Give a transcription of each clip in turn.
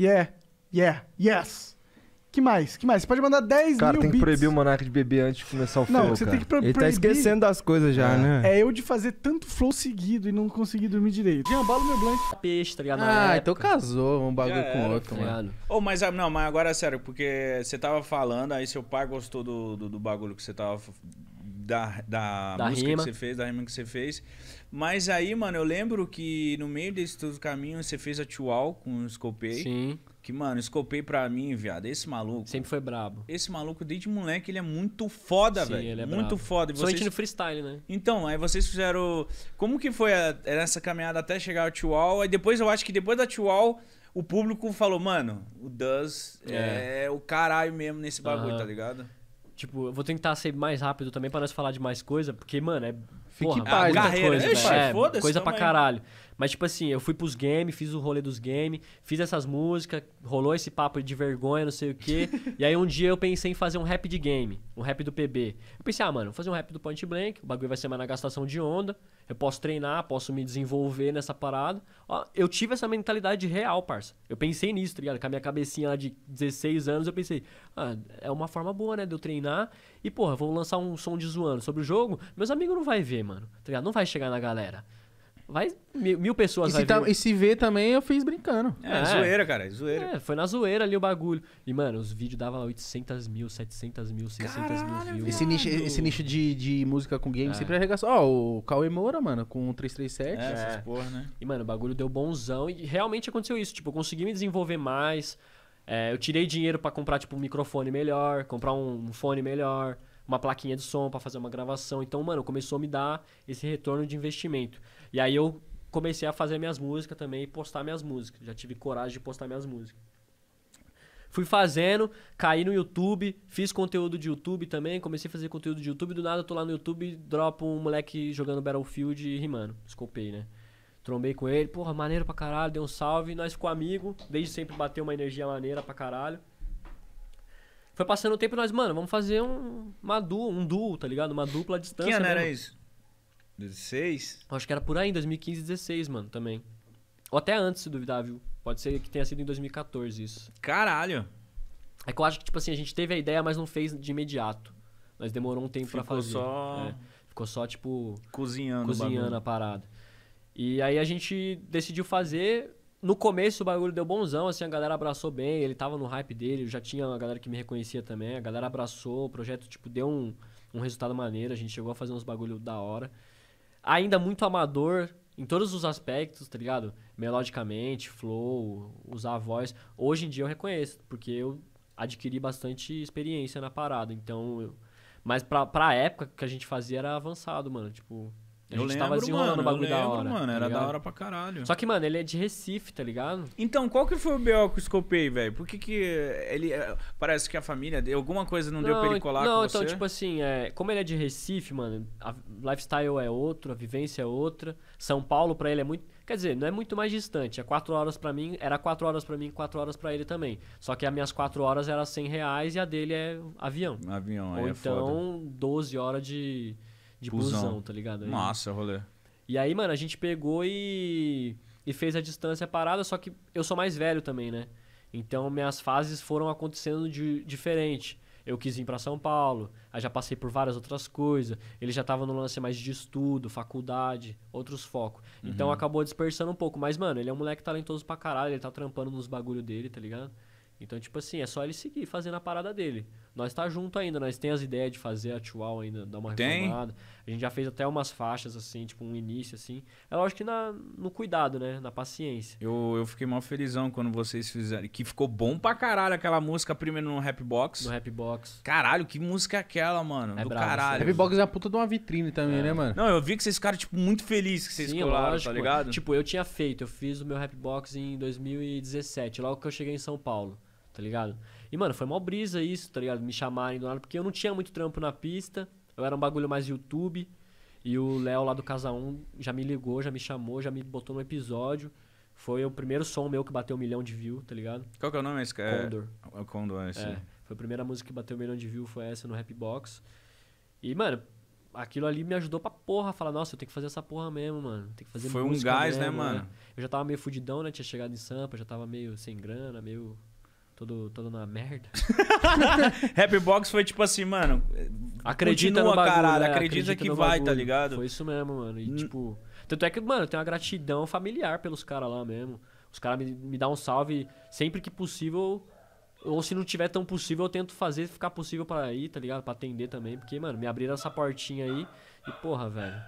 Yeah, yeah, yes. Que mais? Que mais? Você pode mandar 10 cara, mil tem que proibir o Monark de beber antes de começar o flow, Não, você cara. tem que pro Ele tá esquecendo das coisas já, é. né? É eu de fazer tanto flow seguido e não conseguir dormir direito. Jean, bala meu blunt. Tá peixe, tá ligado? Ah, então casou um bagulho com outro, tá mano. Ô, mas ah, não, mas agora é sério, porque você tava falando, aí seu pai gostou do, do, do bagulho que você tava da, da, da música rima. que você fez, da rima que você fez. Mas aí, mano, eu lembro que no meio desse todo caminho você fez a tual com o Scopei. Sim. Que, mano, Scopei pra mim, viado, esse maluco. Sempre foi brabo. Esse maluco, desde moleque, ele é muito foda, velho. ele é Muito brabo. foda. E vocês... Somente no freestyle, né? Então, aí vocês fizeram. Como que foi essa caminhada até chegar ao tual? Aí depois eu acho que depois da tual, o público falou, mano, o Duz é. é, o caralho mesmo nesse bagulho, uhum. tá ligado? Tipo, eu vou tentar ser mais rápido também para nós falar de mais coisa, porque, mano, é. Fique porra, é carreira, coisa, Ixi, é, foda coisa pra caralho. Mas, tipo assim, eu fui pros games, fiz o rolê dos games, fiz essas músicas, rolou esse papo de vergonha, não sei o quê. e aí um dia eu pensei em fazer um rap de game, um rap do PB. Eu pensei, ah, mano, vou fazer um rap do Point Blank, o bagulho vai ser mais na gastação de onda, eu posso treinar, posso me desenvolver nessa parada. Ó, eu tive essa mentalidade real, parça. Eu pensei nisso, tá ligado? Com a minha cabecinha lá de 16 anos, eu pensei, ah, é uma forma boa, né, de eu treinar. E, porra, vou lançar um som de zoando sobre o jogo, meus amigos não vai ver, mano, tá ligado? Não vai chegar na galera. Vai, mil, mil pessoas e se, tá, e se vê também, eu fiz brincando. É, é, zoeira, cara, é zoeira. É, foi na zoeira ali o bagulho. E, mano, os vídeos davam 800 mil, 700 mil, 600 Caralho, mil views. Esse nicho, esse nicho de, de música com game é. sempre arregaçou. Ó, oh, o Cauê Moura, mano, com 337. É, essas porra, né? E, mano, o bagulho deu bonzão. E realmente aconteceu isso. Tipo, eu consegui me desenvolver mais. É, eu tirei dinheiro para comprar, tipo, um microfone melhor, comprar um, um fone melhor uma plaquinha de som para fazer uma gravação. Então, mano, começou a me dar esse retorno de investimento. E aí eu comecei a fazer minhas músicas também e postar minhas músicas. Já tive coragem de postar minhas músicas. Fui fazendo, caí no YouTube, fiz conteúdo de YouTube também, comecei a fazer conteúdo de YouTube, do nada eu tô lá no YouTube, dropo um moleque jogando Battlefield e rimando. Desculpei, né? Trombei com ele, porra, maneiro pra caralho, dei um salve, nós ficou amigo, desde sempre bateu uma energia maneira pra caralho. Foi passando o tempo e nós, mano, vamos fazer um, uma du, um duo, tá ligado? Uma dupla à distância. Que ano mesmo. era isso? 16? Acho que era por aí, 2015, 16, mano, também. Ou até antes, se duvidar, viu? Pode ser que tenha sido em 2014 isso. Caralho! É que eu acho que, tipo assim, a gente teve a ideia, mas não fez de imediato. Mas demorou um tempo Ficou pra fazer. Só... É. Ficou só, tipo. Cozinhando. Cozinhando a parada. E aí a gente decidiu fazer no começo o bagulho deu bonzão, assim, a galera abraçou bem, ele tava no hype dele, já tinha a galera que me reconhecia também, a galera abraçou, o projeto, tipo, deu um, um resultado maneiro, a gente chegou a fazer uns bagulho da hora. Ainda muito amador, em todos os aspectos, tá ligado? Melodicamente, flow, usar a voz. Hoje em dia eu reconheço, porque eu adquiri bastante experiência na parada, então... Eu... Mas pra, pra época que a gente fazia era avançado, mano, tipo... A eu gente lembro, tava desenrolando mano, o bagulho eu lembro, da hora. mano. Tá era da hora pra caralho. Só que, mano, ele é de Recife, tá ligado? Então, qual que foi o B.O. que eu escopei, velho? Por que que ele... É, parece que a família... Alguma coisa não, não deu pra ele colar não, com então, você? Não, então, tipo assim... É, como ele é de Recife, mano, a lifestyle é outro, a vivência é outra. São Paulo pra ele é muito... Quer dizer, não é muito mais distante. É quatro horas para mim, era quatro horas para mim, quatro horas para ele também. Só que as minhas quatro horas era cem reais e a dele é avião. Avião, é Ou é então, 12 horas de de busão, busão tá ligado? Aí, Massa, rolê. E aí, mano, a gente pegou e, e fez a distância parada, só que eu sou mais velho também, né? Então minhas fases foram acontecendo de diferente. Eu quis vir para São Paulo, aí já passei por várias outras coisas. Ele já tava no lance mais de estudo, faculdade, outros focos. Então, uhum. Então acabou dispersando um pouco. Mas, mano, ele é um moleque talentoso pra caralho, ele tá trampando nos bagulho dele, tá ligado? Então, tipo assim, é só ele seguir fazendo a parada dele. Nós tá junto ainda, nós tem as ideias de fazer a ainda, dar uma tem. reformada. A gente já fez até umas faixas, assim, tipo um início, assim. É lógico que na, no cuidado, né? Na paciência. Eu, eu fiquei mal felizão quando vocês fizeram. Que ficou bom pra caralho aquela música, primeiro no Rapbox. No Rapbox. Caralho, que música é aquela, mano? É do bravo, caralho. Rapbox é a puta de uma vitrine também, é. né, mano? Não, eu vi que vocês ficaram, tipo, muito felizes que vocês Sim, colaram, tá lógico, tá ligado? Tipo, eu tinha feito, eu fiz o meu Rapbox em 2017, logo que eu cheguei em São Paulo tá ligado? E, mano, foi mó brisa isso, tá ligado? Me chamarem do nada, porque eu não tinha muito trampo na pista, eu era um bagulho mais YouTube. E o Léo lá do Casa 1 já me ligou, já me chamou, já me botou no episódio. Foi o primeiro som meu que bateu um milhão de views, tá ligado? Qual que é o nome? Esse é Condor. É, Condor, esse. É, foi a primeira música que bateu um milhão de views, foi essa no Rapbox. E, mano, aquilo ali me ajudou pra porra. Falar, nossa, eu tenho que fazer essa porra mesmo, mano. Tem que fazer Foi um gás, né, mesmo, né, mano? Né? Eu já tava meio fudidão, né? Tinha chegado em Sampa, já tava meio sem grana, meio todo, todo na merda. Happy Box foi tipo assim, mano. Acredita continua, no bagulho, caralho, né? acredita, acredita, que vai, tá ligado? Foi isso mesmo, mano. E tipo. Tanto é que, mano, eu tenho uma gratidão familiar pelos caras lá mesmo. Os caras me, me dão um salve sempre que possível. Ou se não tiver tão possível, eu tento fazer ficar possível para ir, tá ligado? Pra atender também. Porque, mano, me abriram essa portinha aí. E, porra, velho.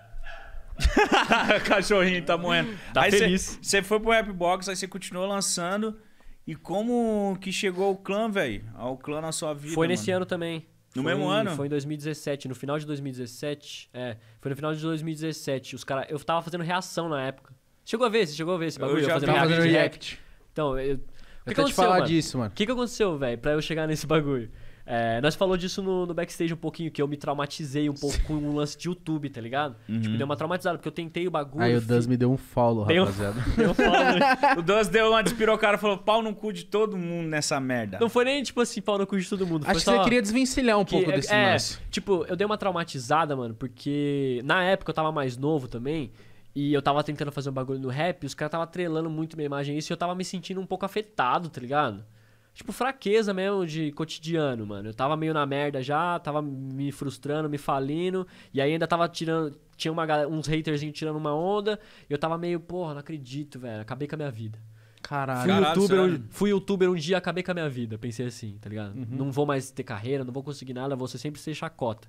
Cachorrinho tá moendo. Tá aí feliz. Você foi pro Rapbox, aí você continuou lançando. E como que chegou o clã, velho? Ao clã na sua vida? Foi nesse mano. ano também. No foi, mesmo ano? Foi em 2017, no final de 2017. É, foi no final de 2017. Os cara, eu tava fazendo reação na época. Chegou a ver, você chegou a ver esse bagulho? Eu já eu tava fazendo react. react. Então, eu, o que, que aconteceu, falar mano? disso, mano. O que, que aconteceu, velho, pra eu chegar nesse bagulho? É, nós falou disso no, no, backstage um pouquinho, que eu me traumatizei um pouco com um lance de YouTube, tá ligado? Uhum. Tipo, deu uma traumatizada, porque eu tentei o bagulho. Aí o Duz me deu um follow, deu, rapaziada. Deu follow. Né? o Duz deu uma, despirou o cara falou pau no cu de todo mundo nessa merda. Não foi nem, tipo assim, pau no cu de todo mundo. Acho que você queria desvencilhar um que, pouco é, desse é, lance. Tipo, eu dei uma traumatizada, mano, porque na época eu tava mais novo também. E eu tava tentando fazer um bagulho no rap, os caras tava trelando muito minha imagem isso e eu tava me sentindo um pouco afetado, tá ligado? tipo, fraqueza mesmo de cotidiano, mano. Eu tava meio na merda já, tava me frustrando, me falindo, e aí ainda tava tirando. Tinha uma, uns me tirando uma onda, e eu tava meio, porra, não acredito, velho. Acabei com a minha vida. Caralho. Fui, Caralho, youtuber, um, fui youtuber um dia, acabei com a minha vida. Pensei assim, tá ligado? Uhum. Não vou mais ter carreira, não vou conseguir nada, vou sempre ser chacota.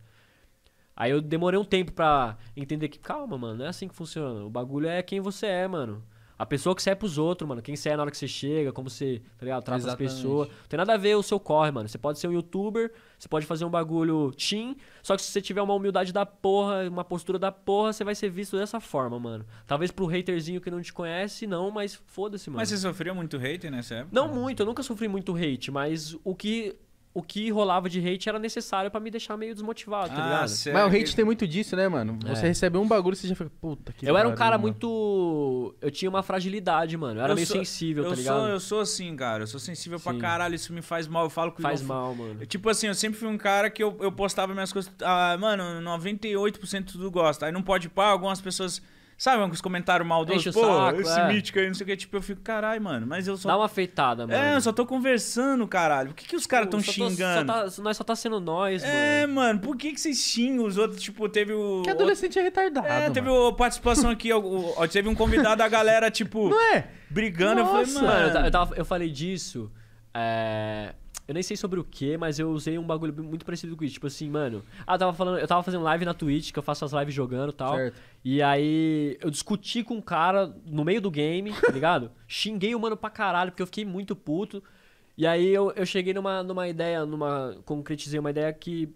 Aí eu demorei um tempo pra entender que, calma, mano, não é assim que funciona. O bagulho é quem você é, mano. A pessoa que você é pros outros, mano. Quem você é na hora que você chega, como você, tá ligado? Trata Exatamente. as pessoas. Não tem nada a ver o seu corre, mano. Você pode ser um youtuber, você pode fazer um bagulho team. Só que se você tiver uma humildade da porra, uma postura da porra, você vai ser visto dessa forma, mano. Talvez pro haterzinho que não te conhece, não, mas foda-se, mano. Mas você sofria muito hate nessa época? Não muito, eu nunca sofri muito hate, mas o que o que rolava de hate era necessário para me deixar meio desmotivado, tá ah, tá ligado? Certo. Mas o hate tem muito disso, né, mano? É. Você recebe um bagulho e você já fica, puta que Eu barulho, era um cara mano. muito. Eu tinha uma fragilidade, mano. Eu era eu meio sou... sensível, tá ligado? Sou, eu sou assim, cara. Eu sou sensível Sim. pra caralho. Isso me faz mal. Eu falo que. Faz eu... mal, mano. Tipo assim, eu sempre fui um cara que eu, eu postava minhas coisas. Ah, mano, 98% tudo gosta. Aí não pode pá, algumas pessoas Sabe, os comentários maldosos? Pô, saco, esse é. mítico aí, não sei o que. Tipo, eu fico, caralho, mano. Mas eu só. Dá uma afeitada mano. É, eu só tô conversando, caralho. Por que, que os caras tão xingando? Tô, só tá, nós só tá sendo nós, é, mano. É, mano. Por que, que vocês xingam os outros? Tipo, teve o. Que adolescente é retardado. É, teve mano. participação aqui. ó, teve um convidado, a galera, tipo. Não é? Brigando. Nossa. Eu falei, mano. mano eu, tava, eu falei disso. É eu nem sei sobre o que, mas eu usei um bagulho muito parecido com isso. Tipo assim, mano. Ah, eu tava falando, eu tava fazendo live na Twitch, que eu faço as lives jogando e tal. Certo. E aí eu discuti com um cara no meio do game, tá ligado? Xinguei o mano pra caralho, porque eu fiquei muito puto. E aí eu, eu cheguei numa, numa ideia, numa. Concretizei uma ideia que.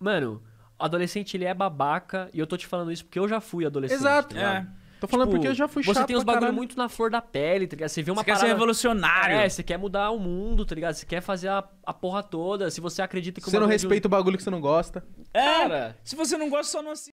Mano, adolescente ele é babaca, e eu tô te falando isso porque eu já fui adolescente. Exato. Tá é. Tô falando tipo, porque eu já fui chato Você tem uns bagulho caralho. muito na flor da pele, tá ligado? Você vê uma você parada... quer ser revolucionário. É, você quer mudar o mundo, tá ligado? Você quer fazer a, a porra toda. Se você acredita que... Você não respeita de... o bagulho que você não gosta. É, Cara, se você não gosta, só não assiste.